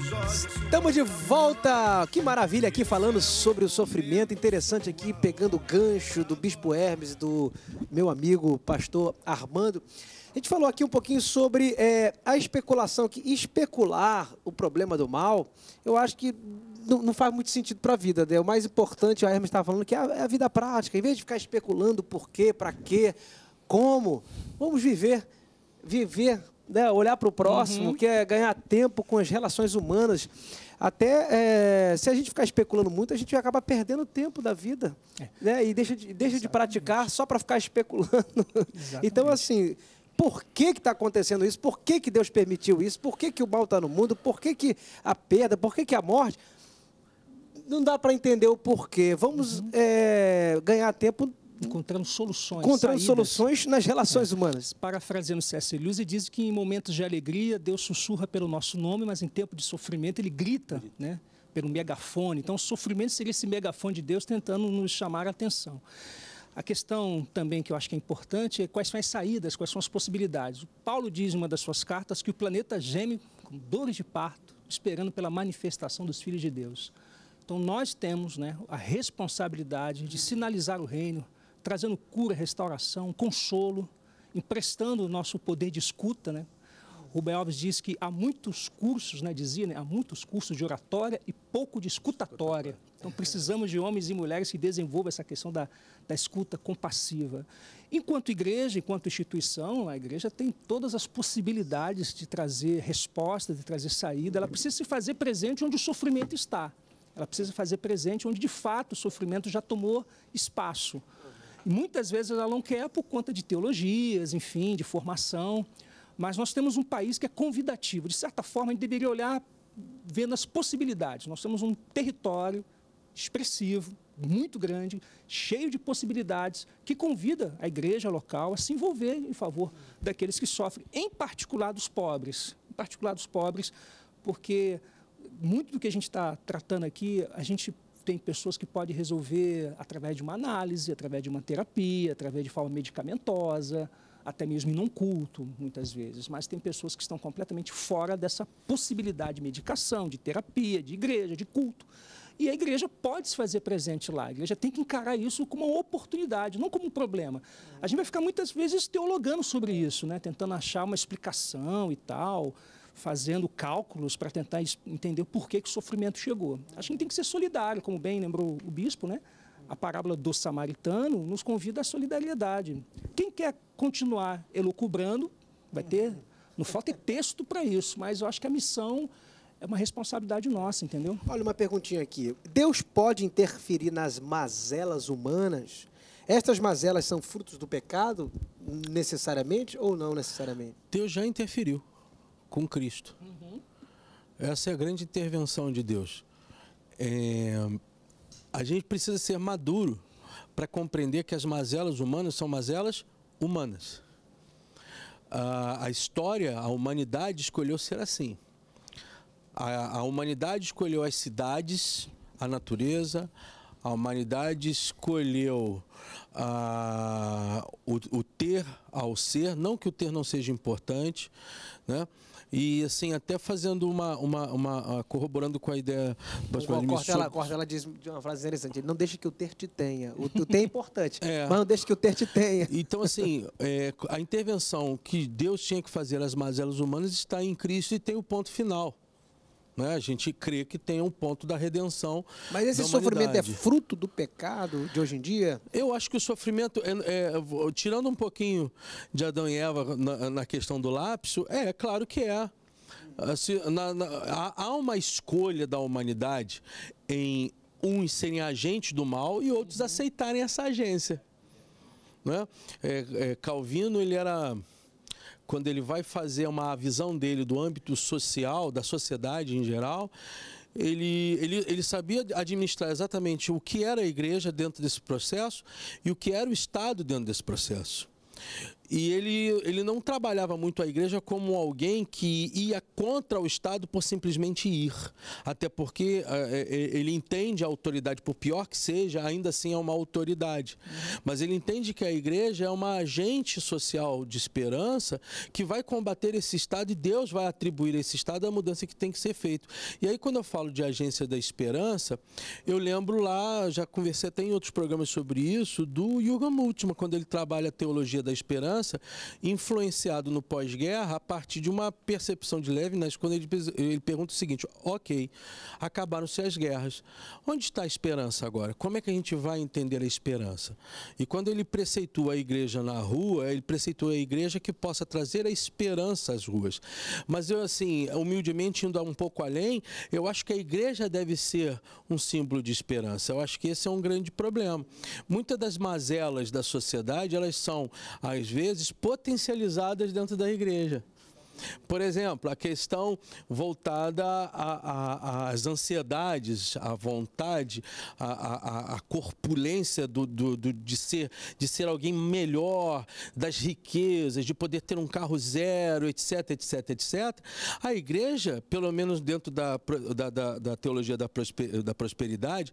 Estamos de volta! Que maravilha aqui falando sobre o sofrimento. Interessante aqui, pegando o gancho do Bispo Hermes, do meu amigo pastor Armando. A gente falou aqui um pouquinho sobre é, a especulação, que especular o problema do mal, eu acho que não, não faz muito sentido para a vida. Né? O mais importante, o Hermes estava falando, que é a, é a vida prática. Em vez de ficar especulando por quê, para quê, como, vamos viver, viver né, olhar para o próximo, uhum. quer é ganhar tempo com as relações humanas. Até é, se a gente ficar especulando muito, a gente acaba perdendo tempo da vida. É. Né, e deixa de, deixa de praticar só para ficar especulando. Então, Exatamente. Então, assim, por que está acontecendo isso? Por que, que Deus permitiu isso? Por que, que o mal está no mundo? Por que, que a perda? Por que, que a morte? Não dá para entender o porquê. Vamos uhum. é, ganhar tempo Encontrando soluções. Encontrando soluções nas relações é. humanas. Parafraseando C.S. Lewis, ele diz que em momentos de alegria, Deus sussurra pelo nosso nome, mas em tempo de sofrimento, ele grita, grita. né? pelo megafone. Então, o sofrimento seria esse megafone de Deus tentando nos chamar a atenção. A questão também que eu acho que é importante é quais são as saídas, quais são as possibilidades. O Paulo diz em uma das suas cartas que o planeta geme com dores de parto, esperando pela manifestação dos filhos de Deus. Então, nós temos né, a responsabilidade de sinalizar o reino, trazendo cura, restauração, consolo, emprestando o nosso poder de escuta, né? Rubem Alves diz que há muitos cursos, né, dizia, né, há muitos cursos de oratória e pouco de escutatória. Então precisamos de homens e mulheres que desenvolvam essa questão da, da escuta compassiva. Enquanto igreja, enquanto instituição, a igreja tem todas as possibilidades de trazer resposta, de trazer saída. Ela precisa se fazer presente onde o sofrimento está. Ela precisa fazer presente onde de fato o sofrimento já tomou espaço. Muitas vezes ela não quer por conta de teologias, enfim, de formação. Mas nós temos um país que é convidativo. De certa forma, a gente deveria olhar vendo as possibilidades. Nós temos um território expressivo, muito grande, cheio de possibilidades, que convida a igreja local a se envolver em favor daqueles que sofrem, em particular dos pobres. Em particular dos pobres, porque muito do que a gente está tratando aqui, a gente tem pessoas que podem resolver através de uma análise, através de uma terapia, através de forma medicamentosa, até mesmo em um culto, muitas vezes. Mas tem pessoas que estão completamente fora dessa possibilidade de medicação, de terapia, de igreja, de culto. E a igreja pode se fazer presente lá. A igreja tem que encarar isso como uma oportunidade, não como um problema. A gente vai ficar muitas vezes teologando sobre isso, né? tentando achar uma explicação e tal fazendo cálculos para tentar entender por que, que o sofrimento chegou. A gente tem que ser solidário, como bem lembrou o bispo, né? A parábola do samaritano nos convida à solidariedade. Quem quer continuar elucubrando, vai ter. Não falta texto para isso, mas eu acho que a missão é uma responsabilidade nossa, entendeu? Olha, uma perguntinha aqui. Deus pode interferir nas mazelas humanas? Estas mazelas são frutos do pecado, necessariamente ou não necessariamente? Deus já interferiu com Cristo. Uhum. Essa é a grande intervenção de Deus. É, a gente precisa ser maduro para compreender que as mazelas humanas são mazelas humanas. A, a história, a humanidade escolheu ser assim. A, a humanidade escolheu as cidades, a natureza, a humanidade escolheu o, o, ter ao ser, não que o ter não seja importante, né? E assim, até fazendo uma. uma, uma corroborando com a ideia. Corta, sobre... ela, corta, ela diz uma frase interessante: não deixe que o ter te tenha. O, o ter é importante, é. mas não deixe que o ter te tenha. Então, assim, é, a intervenção que Deus tinha que fazer às mazelas humanas está em Cristo e tem o ponto final. Né? A gente crê que tem um ponto da redenção. Mas esse sofrimento é fruto do pecado de hoje em dia? Eu acho que o sofrimento, é, é, tirando um pouquinho de Adão e Eva na, na questão do lapso, é, é claro que é. Assim, na, na, há uma escolha da humanidade em uns serem agentes do mal e outros uhum. aceitarem essa agência. Né? É, é, Calvino, ele era quando ele vai fazer uma visão dele do âmbito social, da sociedade em geral, ele, ele, ele sabia administrar exatamente o que era a igreja dentro desse processo e o que era o Estado dentro desse processo. E ele, ele não trabalhava muito a igreja como alguém que ia contra o Estado por simplesmente ir. Até porque é, é, é, ele entende a autoridade, por pior que seja, ainda assim é uma autoridade. Mas ele entende que a igreja é uma agente social de esperança que vai combater esse Estado e Deus vai atribuir esse Estado a mudança que tem que ser feita. E aí, quando eu falo de agência da esperança, eu lembro lá, já conversei até em outros programas sobre isso, do Yuga Multima, quando ele trabalha a teologia da esperança segurança, influenciado no pós-guerra a partir de uma percepção de Levinas, né? quando ele, ele pergunta o seguinte: ok, acabaram-se as guerras, onde está a esperança agora? Como é que a gente vai entender a esperança? E quando ele preceitua a igreja na rua, ele preceitua a igreja que possa trazer a esperança às ruas. Mas eu, assim, humildemente indo um pouco além, eu acho que a igreja deve ser um símbolo de esperança. Eu acho que esse é um grande problema. Muitas das mazelas da sociedade, elas são, às vezes, vezes potencializadas dentro da igreja. Por exemplo, a questão voltada às ansiedades, à vontade, à, corpulência do, do, do, de, ser, de ser alguém melhor, das riquezas, de poder ter um carro zero, etc, etc, etc. A igreja, pelo menos dentro da, da, da, da teologia da, prosper, da prosperidade,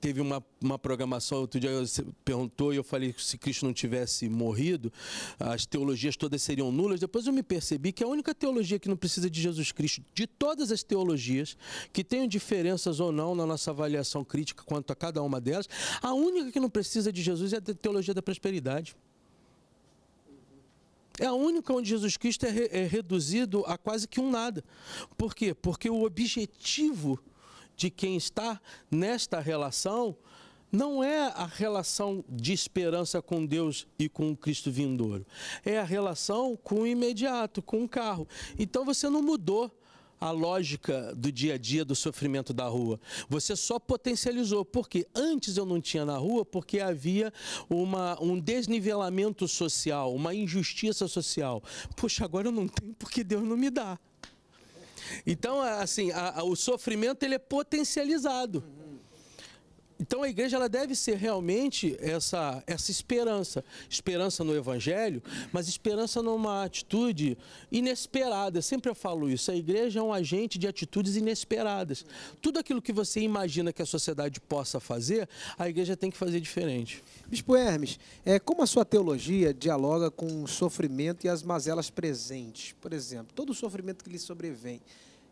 teve uma, uma programação, outro dia você perguntou e eu falei que se Cristo não tivesse morrido, as teologias todas seriam nulas. Depois eu me percebi e que a única teologia que não precisa de Jesus Cristo, de todas as teologias, que tenham diferenças ou não na nossa avaliação crítica quanto a cada uma delas, a única que não precisa de Jesus é a teologia da prosperidade. É a única onde Jesus Cristo é, re, é reduzido a quase que um nada. Por quê? Porque o objetivo de quem está nesta relação não é a relação de esperança com Deus e com o Cristo vindouro. É a relação com o imediato, com o carro. Então você não mudou a lógica do dia a dia do sofrimento da rua. Você só potencializou, porque antes eu não tinha na rua, porque havia uma, um desnivelamento social, uma injustiça social. Poxa, agora eu não tenho porque Deus não me dá. Então, assim, a, a, o sofrimento ele é potencializado. Então a igreja ela deve ser realmente essa, essa esperança, esperança no evangelho, mas esperança numa atitude inesperada. Sempre eu falo isso, a igreja é um agente de atitudes inesperadas. Tudo aquilo que você imagina que a sociedade possa fazer, a igreja tem que fazer diferente. Bispo Hermes, é, como a sua teologia dialoga com o sofrimento e as mazelas presentes? Por exemplo, todo o sofrimento que lhe sobrevém,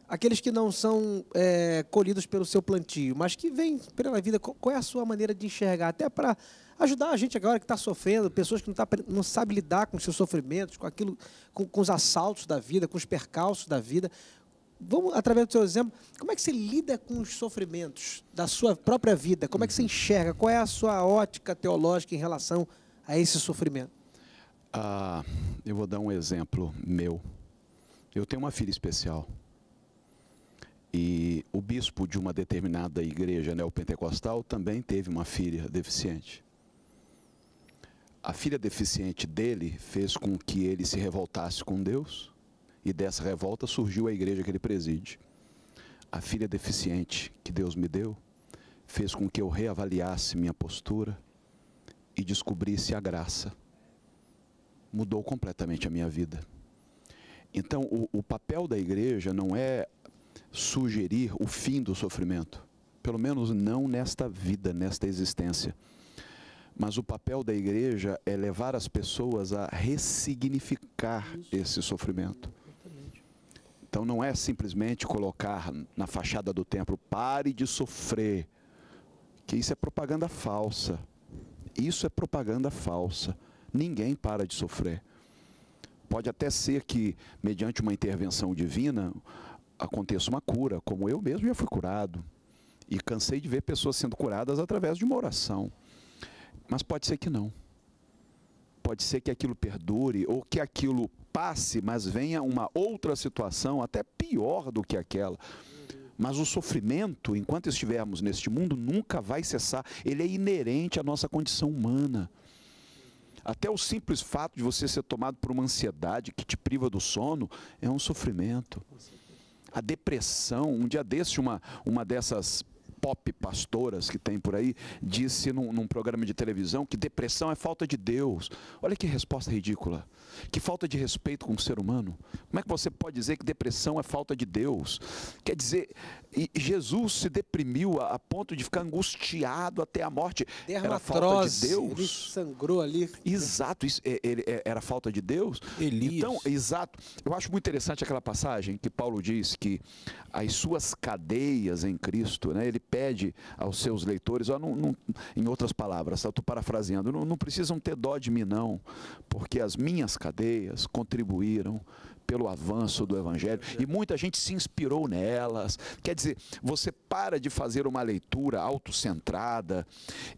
aqueles que não são é, colhidos pelo seu plantio, mas que vêm pela vida, qual é a sua maneira de enxergar? Até para ajudar a gente agora que está sofrendo, pessoas que não, tá, não sabem lidar com seus sofrimentos, com aquilo, com, com os assaltos da vida, com os percalços da vida. Vamos, através do seu exemplo, como é que você lida com os sofrimentos da sua própria vida? Como é que você uhum. enxerga? Qual é a sua ótica teológica em relação a esse sofrimento? Ah, eu vou dar um exemplo meu. Eu tenho uma filha especial. E o bispo de uma determinada igreja neopentecostal também teve uma filha deficiente. A filha deficiente dele fez com que ele se revoltasse com Deus, e dessa revolta surgiu a igreja que ele preside. A filha deficiente que Deus me deu fez com que eu reavaliasse minha postura e descobrisse a graça. Mudou completamente a minha vida. Então, o, o papel da igreja não é sugerir o fim do sofrimento, pelo menos não nesta vida, nesta existência. Mas o papel da igreja é levar as pessoas a ressignificar esse sofrimento. Então não é simplesmente colocar na fachada do templo, pare de sofrer, que isso é propaganda falsa. Isso é propaganda falsa. Ninguém para de sofrer. Pode até ser que, mediante uma intervenção divina, aconteça uma cura, como eu mesmo já fui curado. E cansei de ver pessoas sendo curadas através de uma oração. Mas pode ser que não. Pode ser que aquilo perdure ou que aquilo passe, mas venha uma outra situação até pior do que aquela. Mas o sofrimento, enquanto estivermos neste mundo, nunca vai cessar. Ele é inerente à nossa condição humana. Até o simples fato de você ser tomado por uma ansiedade que te priva do sono é um sofrimento a depressão. Um dia desse, uma, uma dessas pop pastoras que tem por aí disse num, num, programa de televisão que depressão é falta de Deus. Olha que resposta ridícula. Que falta de respeito com o ser humano. Como é que você pode dizer que depressão é falta de Deus? Quer dizer, e Jesus se deprimiu a, a, ponto de ficar angustiado até a morte. era falta de Deus. Ele sangrou ali. Exato, isso, é, ele, é, era falta de Deus. Elias. Então, exato. Eu acho muito interessante aquela passagem que Paulo diz que as suas cadeias em Cristo, né, ele pede aos seus leitores, ó, não, não, em outras palavras, estou parafraseando, não, não precisam ter dó de mim, não, porque as minhas cadeias contribuíram pelo avanço do Evangelho e muita gente se inspirou nelas. Quer dizer, você para de fazer uma leitura autocentrada,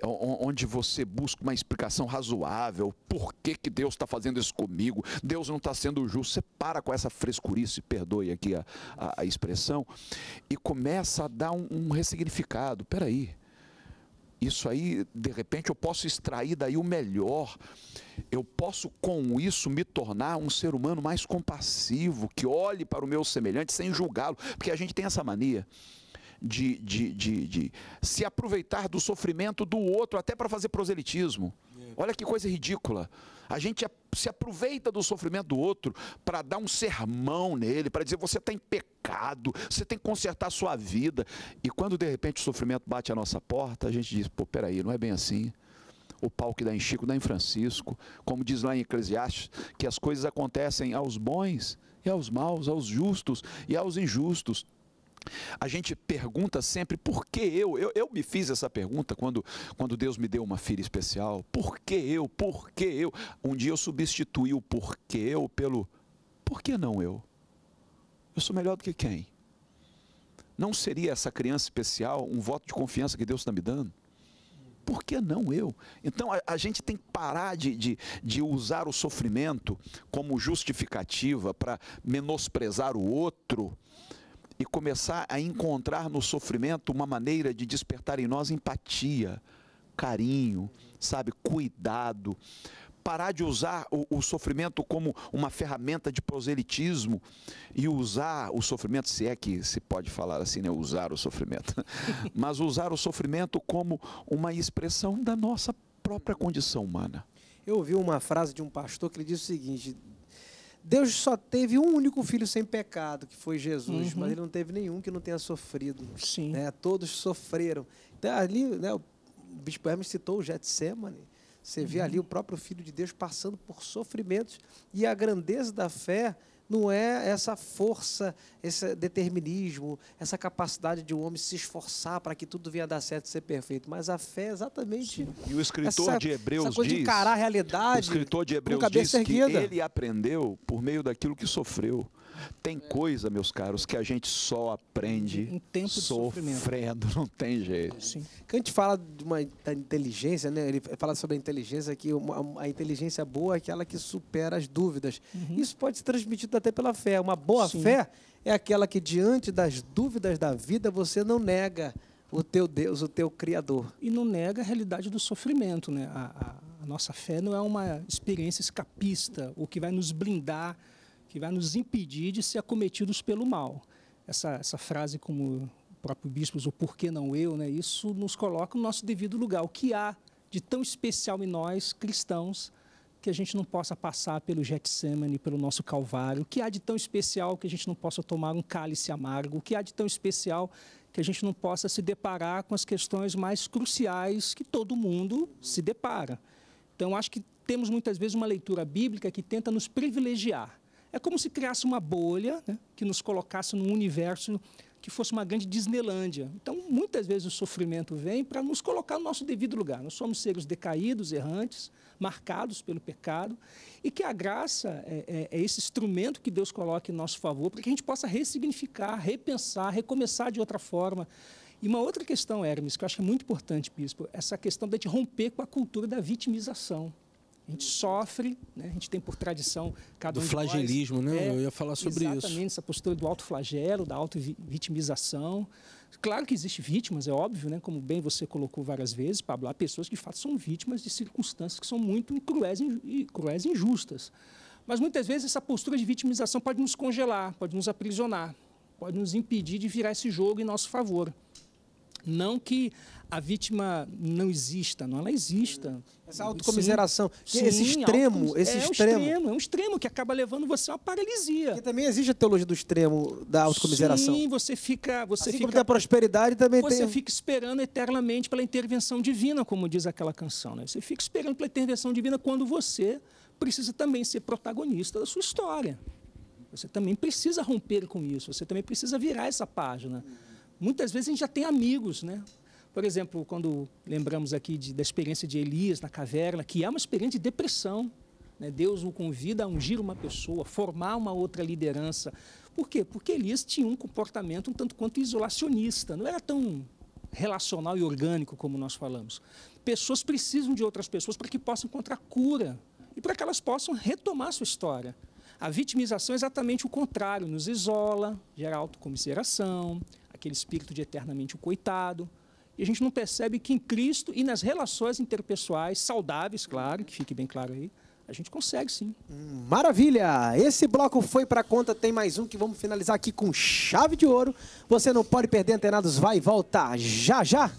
onde você busca uma explicação razoável, por que, que Deus está fazendo isso comigo, Deus não está sendo justo. Você para com essa frescurice, perdoe aqui a, a, a expressão, e começa a dar um, um ressignificado. Peraí, isso aí, de repente, eu posso extrair daí o melhor. Eu posso, com isso, me tornar um ser humano mais compassivo, que olhe para o meu semelhante sem julgá-lo. Porque a gente tem essa mania. De, de, de, de, se aproveitar do sofrimento do outro, até para fazer proselitismo. Olha que coisa ridícula. A gente se aproveita do sofrimento do outro para dar um sermão nele, para dizer você está em pecado, você tem que consertar a sua vida. E quando de repente o sofrimento bate à nossa porta, a gente diz: pô, peraí, não é bem assim o pau que dá em Chico dá em Francisco, como diz lá em Eclesiastes, que as coisas acontecem aos bons e aos maus, aos justos e aos injustos. A gente pergunta sempre por que eu? eu? Eu, me fiz essa pergunta quando, quando Deus me deu uma filha especial. Por que eu? Por que eu? Um dia eu substituí o por que eu pelo por que não eu? Eu sou melhor do que quem? Não seria essa criança especial um voto de confiança que Deus está me dando? Por que não eu? Então a, a gente tem que parar de, de, de usar o sofrimento como justificativa para menosprezar o outro e começar a encontrar no sofrimento uma maneira de despertar em nós empatia, carinho, sabe, cuidado. Parar de usar o, o sofrimento como uma ferramenta de proselitismo e usar o sofrimento, se é que se pode falar assim, né? Usar o sofrimento. Mas usar o sofrimento como uma expressão da nossa própria condição humana. Eu ouvi uma frase de um pastor que ele disse o seguinte: Deus só teve um único filho sem pecado, que foi Jesus, uhum. mas ele não teve nenhum que não tenha sofrido. Sim. Né? Todos sofreram. Então, ali, né, o Bispo Hermes citou o Getsemane. Você uhum. vê ali o próprio Filho de Deus passando por sofrimentos e a grandeza da fé não é essa força, esse determinismo, essa capacidade de um homem se esforçar para que tudo venha a dar certo e ser perfeito, mas a fé é exatamente. E o escritor essa, de Hebreus essa coisa diz, de encarar a realidade. O escritor de Hebreus diz erguida. que ele aprendeu por meio daquilo que sofreu. Tem é. coisa, meus caros, que a gente só aprende tempo sofrendo, não tem jeito. Sim. Quando a gente fala de uma, da inteligência, né? ele fala sobre a inteligência, que uma, a inteligência boa é aquela que supera as dúvidas. Uhum. Isso pode ser transmitido até pela fé. Uma boa Sim. fé é aquela que, diante das dúvidas da vida, você não nega o teu Deus, o teu Criador. E não nega a realidade do sofrimento, né? A, a, a nossa fé não é uma experiência escapista, o que vai nos blindar que vai nos impedir de ser acometidos pelo mal. Essa, essa frase, como o próprio bispo usou, o porquê não eu, né? isso nos coloca no nosso devido lugar. O que há de tão especial em nós, cristãos, que a gente não possa passar pelo Getsemane, pelo nosso Calvário? O que há de tão especial que a gente não possa tomar um cálice amargo? O que há de tão especial que a gente não possa se deparar com as questões mais cruciais que todo mundo se depara? Então, acho que temos muitas vezes uma leitura bíblica que tenta nos privilegiar é como se criasse uma bolha né, que nos colocasse num universo que fosse uma grande Disneylândia. Então, muitas vezes o sofrimento vem para nos colocar no nosso devido lugar. Nós somos seres decaídos, errantes, marcados pelo pecado, e que a graça é, é, é esse instrumento que Deus coloca em nosso favor para que a gente possa ressignificar, repensar, recomeçar de outra forma. E uma outra questão, Hermes, que eu acho que é muito importante, Bispo, essa questão de a gente romper com a cultura da vitimização. A gente sofre, né? a gente tem por tradição cada do um Do flagelismo, né? É, Eu ia falar sobre exatamente, isso. Exatamente, essa postura do autoflagelo, da auto-vitimização. Claro que existem vítimas, é óbvio, né? como bem você colocou várias vezes, Pablo, há pessoas que de fato são vítimas de circunstâncias que são muito cruéis e cruéis injustas. Mas muitas vezes essa postura de vitimização pode nos congelar, pode nos aprisionar, pode nos impedir de virar esse jogo em nosso favor. Não que a vítima não exista, não, ela exista. Essa autocomiseração, sim, é esse sim, extremo, esse é extremo. Um extremo. É um extremo que acaba levando você a uma paralisia. E também existe a teologia do extremo da autocomiseração. Sim, você fica... Você assim fica, como tem a prosperidade, também você tem... Você fica esperando eternamente pela intervenção divina, como diz aquela canção. Né? Você fica esperando pela intervenção divina quando você precisa também ser protagonista da sua história. Você também precisa romper com isso, você também precisa virar essa página. Hum muitas vezes a gente já tem amigos, né? Por exemplo, quando lembramos aqui de, da experiência de Elias na caverna, que é uma experiência de depressão. Né? Deus o convida a ungir uma pessoa, formar uma outra liderança. Por quê? Porque Elias tinha um comportamento um tanto quanto isolacionista, não era tão relacional e orgânico como nós falamos. Pessoas precisam de outras pessoas para que possam encontrar cura e para que elas possam retomar sua história. A vitimização é exatamente o contrário, nos isola, gera autocomiseração, aquele espírito de eternamente o coitado. E a gente não percebe que em Cristo e nas relações interpessoais, saudáveis, claro, que fique bem claro aí, a gente consegue sim. Maravilha! Esse bloco foi para conta, tem mais um que vamos finalizar aqui com chave de ouro. Você não pode perder, antenados, vai e volta já já!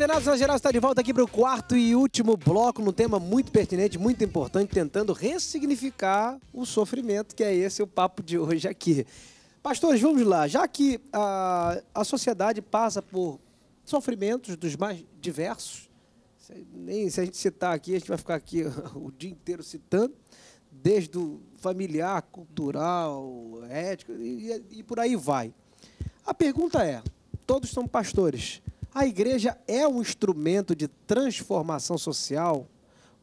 Antenados na Geral está de volta aqui para o quarto e último bloco, num tema muito pertinente, muito importante, tentando ressignificar o sofrimento, que é esse o papo de hoje aqui. Pastores, vamos lá. Já que a, a sociedade passa por sofrimentos dos mais diversos, nem se a gente citar aqui, a gente vai ficar aqui o dia inteiro citando, desde o familiar, cultural, ético, e, e por aí vai. A pergunta é, todos são pastores, a igreja é um instrumento de transformação social?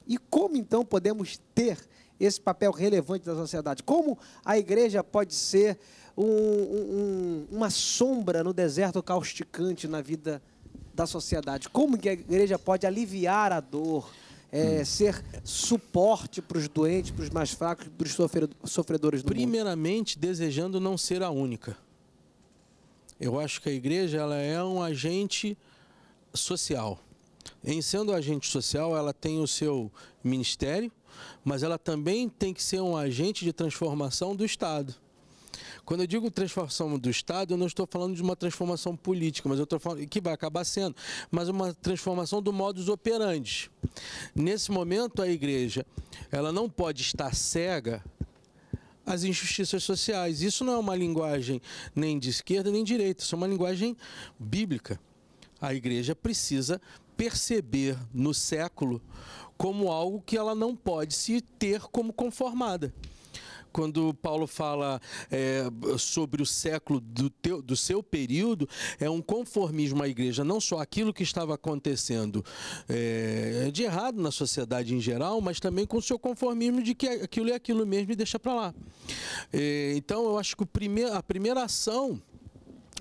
E como então podemos ter esse papel relevante da sociedade? Como a igreja pode ser um, um, uma sombra no deserto causticante na vida da sociedade? Como que a igreja pode aliviar a dor, é, hum. ser suporte para os doentes, para os mais fracos, para os sofredores do Primeiramente, mundo? desejando não ser a única. Eu acho que a igreja ela é um agente social. Em sendo agente social, ela tem o seu ministério, mas ela também tem que ser um agente de transformação do Estado. Quando eu digo transformação do Estado, eu não estou falando de uma transformação política, mas eu estou falando que vai acabar sendo, mas uma transformação do modus operandi. Nesse momento, a igreja ela não pode estar cega as injustiças sociais. Isso não é uma linguagem nem de esquerda nem de direita, isso é uma linguagem bíblica. A igreja precisa perceber no século como algo que ela não pode se ter como conformada quando Paulo fala é, sobre o século do, teu, do seu período, é um conformismo à igreja, não só aquilo que estava acontecendo é, de errado na sociedade em geral, mas também com o seu conformismo de que aquilo é aquilo mesmo e deixa para lá. É, então, eu acho que primeir, a primeira ação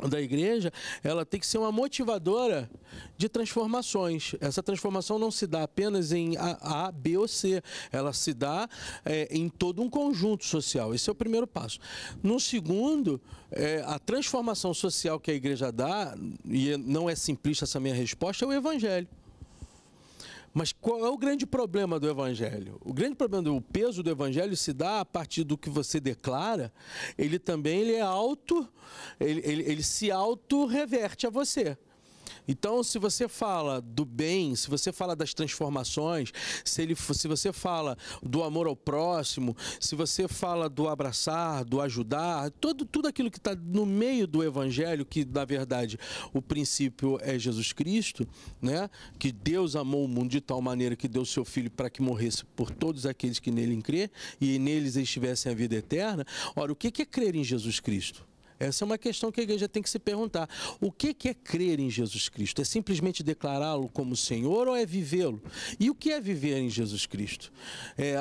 da igreja, ela tem que ser uma motivadora de transformações. Essa transformação não se dá apenas em A, a B ou C, ela se dá é, em todo um conjunto social. Esse é o primeiro passo. No segundo, é, a transformação social que a igreja dá, e não é simplista essa minha resposta, é o evangelho. Mas qual é o grande problema do Evangelho? O grande problema do peso do Evangelho se dá a partir do que você declara, ele também ele é auto, ele, ele, ele se auto-reverte a você. Então, se você fala do bem, se você fala das transformações, se, ele, se você fala do amor ao próximo, se você fala do abraçar, do ajudar, todo, tudo aquilo que está no meio do evangelho, que na verdade o princípio é Jesus Cristo, né? que Deus amou o mundo de tal maneira que deu seu filho para que morresse por todos aqueles que nele crê e neles estivessem a vida eterna. Ora, o que é crer em Jesus Cristo? Essa é uma questão que a igreja tem que se perguntar. O que é crer em Jesus Cristo? É simplesmente declará-lo como Senhor ou é vivê-lo? E o que é viver em Jesus Cristo? É,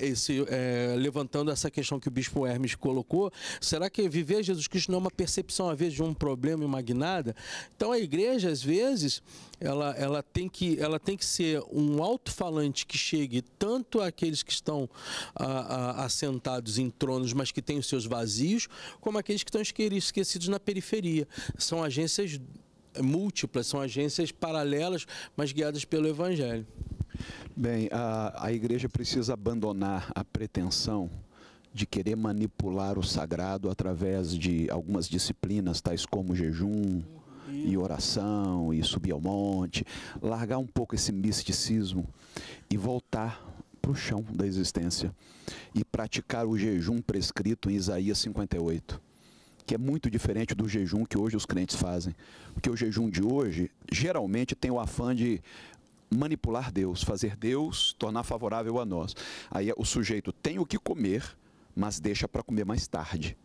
é, esse, é, levantando essa questão que o bispo Hermes colocou, será que viver Jesus Cristo não é uma percepção, às vezes, de um problema e uma guinada? Então a igreja, às vezes, ela, ela, tem, que, ela tem que ser um alto-falante que chegue tanto àqueles que estão a, a, assentados em tronos, mas que têm os seus vazios, como aqueles que estão que esquecidos na periferia. São agências múltiplas, são agências paralelas, mas guiadas pelo Evangelho. Bem, a, a igreja precisa abandonar a pretensão de querer manipular o sagrado através de algumas disciplinas, tais como jejum e oração e subir ao monte, largar um pouco esse misticismo e voltar para o chão da existência e praticar o jejum prescrito em Isaías 58 que é muito diferente do jejum que hoje os crentes fazem. Porque o jejum de hoje geralmente tem o afã de manipular Deus, fazer Deus tornar favorável a nós. Aí o sujeito tem o que comer, mas deixa para comer mais tarde.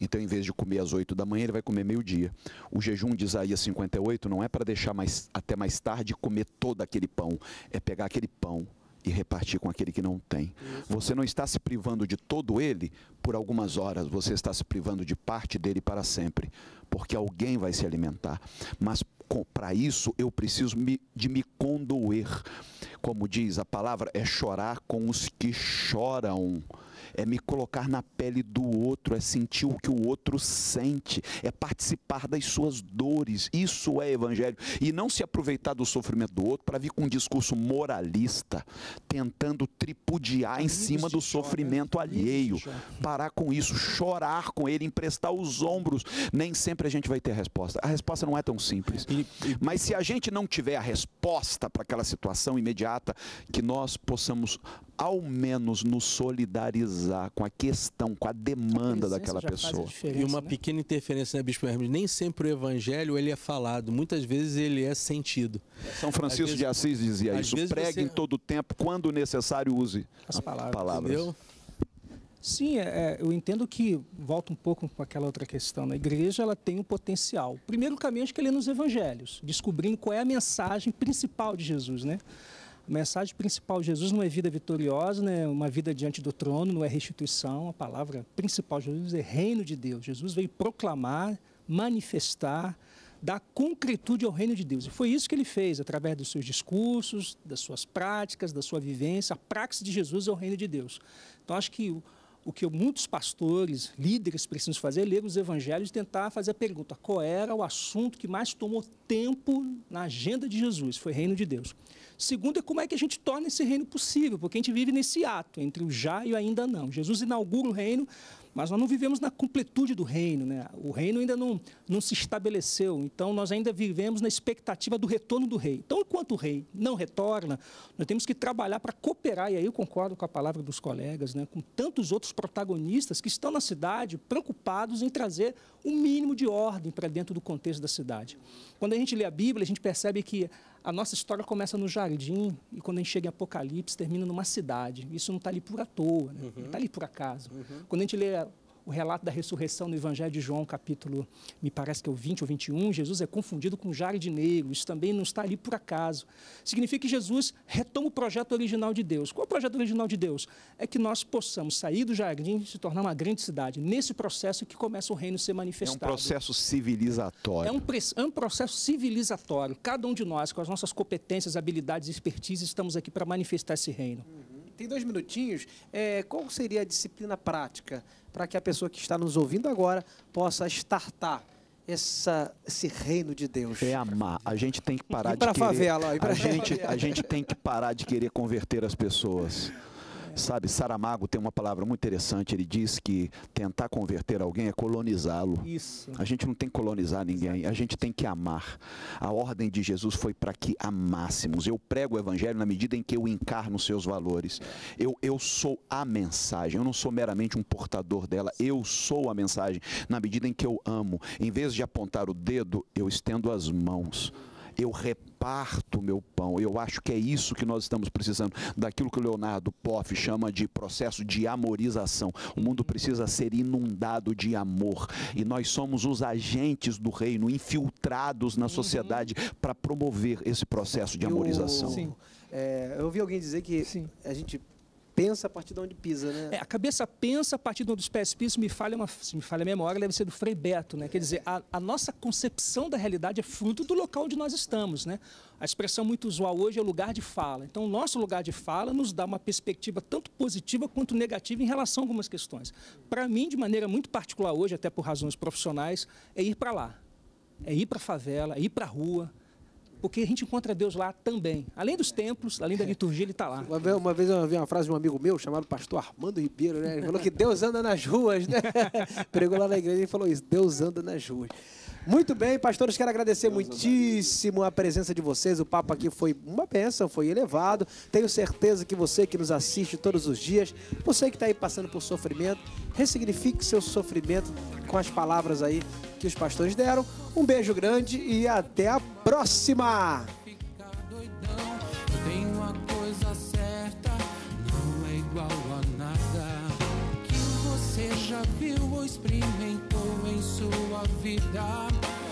Então, em vez de comer às 8 da manhã, ele vai comer meio-dia. O jejum de Isaías 58 não é para deixar mais, até mais tarde comer todo aquele pão, é pegar aquele pão e repartir com aquele que não tem. Você não está se privando de todo ele por algumas horas, você está se privando de parte dele para sempre, porque alguém vai se alimentar. Mas para isso eu preciso de me condoer. Como diz a palavra, é chorar com os que choram é me colocar na pele do outro, é sentir o que o outro sente, é participar das suas dores. Isso é evangelho. E não se aproveitar do sofrimento do outro para vir com um discurso moralista, tentando tripudiar em cima do né? sofrimento alheio. Parar com isso, chorar com ele, emprestar os ombros. Nem sempre a gente vai ter a resposta. A resposta não é tão simples. Mas se a gente não tiver a resposta para aquela situação imediata, que nós possamos ao menos nos solidarizar casar com a questão, com a demanda a daquela pessoa. E uma né? pequena interferência, né, Bispo Hermes? Nem sempre o evangelho ele é falado, muitas vezes ele é sentido. São Francisco vezes, de Assis dizia isso, pregue você... em todo o tempo, quando necessário use as palavras. palavras. Sim, é, é, eu entendo que, volta um pouco com aquela outra questão, né? a igreja ela tem um potencial. O primeiro caminho é que ele ler nos evangelhos, descobrindo qual é a mensagem principal de Jesus, né? A mensagem principal de Jesus não é vida vitoriosa, né? uma vida diante do trono, não é restituição. A palavra principal de Jesus é reino de Deus. Jesus veio proclamar, manifestar, dar concretude ao reino de Deus. E foi isso que ele fez, através dos seus discursos, das suas práticas, da sua vivência. A praxe de Jesus é o reino de Deus. Então, acho que o que muitos pastores, líderes precisam fazer é ler os evangelhos e tentar fazer a pergunta: qual era o assunto que mais tomou tempo na agenda de Jesus? Foi o reino de Deus. Segundo é como é que a gente torna esse reino possível, porque a gente vive nesse ato entre o já e o ainda não. Jesus inaugura o reino, mas nós não vivemos na completude do reino, né? O reino ainda não, não se estabeleceu, então nós ainda vivemos na expectativa do retorno do rei. Então, enquanto o rei não retorna, nós temos que trabalhar para cooperar, e aí eu concordo com a palavra dos colegas, né? com tantos outros protagonistas que estão na cidade preocupados em trazer um mínimo de ordem para dentro do contexto da cidade. Quando a gente lê a Bíblia, a gente percebe que a nossa história começa no jardim e quando a gente chega em Apocalipse termina numa cidade. Isso não está ali por à toa, né? uhum. não está ali por acaso. Uhum. Quando a gente lê o relato da ressurreição no Evangelho de João, capítulo, me parece que é o 20 ou 21, Jesus é confundido com jardineiro, isso também não está ali por acaso. Significa que Jesus retoma o projeto original de Deus. Qual é o projeto original de Deus? É que nós possamos sair do jardim e se tornar uma grande cidade. Nesse processo que começa o reino a ser manifestado. É um processo civilizatório. É um, é um processo civilizatório. Cada um de nós, com as nossas competências, habilidades e expertise, estamos aqui para manifestar esse reino. Uhum. Tem dois minutinhos. É, qual seria a disciplina prática? para que a pessoa que está nos ouvindo agora possa startar essa, esse reino de Deus. É amar. A gente tem que parar e de querer. Favela, ó, a, gente, favela. a gente tem que parar de querer converter as pessoas. Sabe, Saramago tem uma palavra muito interessante. Ele diz que tentar converter alguém é colonizá-lo. A gente não tem que colonizar ninguém, a gente tem que amar. A ordem de Jesus foi para que amássemos. Eu prego o evangelho na medida em que eu encarno seus valores. Eu, eu sou a mensagem, eu não sou meramente um portador dela. Eu sou a mensagem na medida em que eu amo. Em vez de apontar o dedo, eu estendo as mãos eu reparto o meu pão. Eu acho que é isso que nós estamos precisando, daquilo que o Leonardo Poff chama de processo de amorização. O mundo precisa ser inundado de amor e nós somos os agentes do reino, infiltrados na sociedade uhum. para promover esse processo de amorização. Eu, sim. É, eu ouvi alguém dizer que sim. a gente pensa a partir de onde pisa, né? É, a cabeça pensa a partir de onde os pés pisam, me falha, uma, se me falha a memória, deve ser do Frei Beto, né? Quer dizer, a, a, nossa concepção da realidade é fruto do local onde nós estamos, né? A expressão muito usual hoje é lugar de fala. Então, o nosso lugar de fala nos dá uma perspectiva tanto positiva quanto negativa em relação a algumas questões. Para mim, de maneira muito particular hoje, até por razões profissionais, é ir para lá. É ir para a favela, é ir para a rua, porque a gente encontra Deus lá também. Além dos templos, além da liturgia, ele está lá. Uma vez, uma vez eu vi uma frase de um amigo meu, chamado pastor Armando Ribeiro, né? Ele falou que Deus anda nas ruas, né? Pregou lá na igreja e falou isso, Deus anda nas ruas. Muito bem, pastores, quero agradecer Deus muitíssimo a presença de vocês. O papo aqui foi uma bênção, foi elevado. Tenho certeza que você que nos assiste todos os dias, você que está aí passando por sofrimento, ressignifique seu sofrimento com as palavras aí que os pastores deram. Um beijo grande e até a próxima! É já viu ou experimentou sua vida.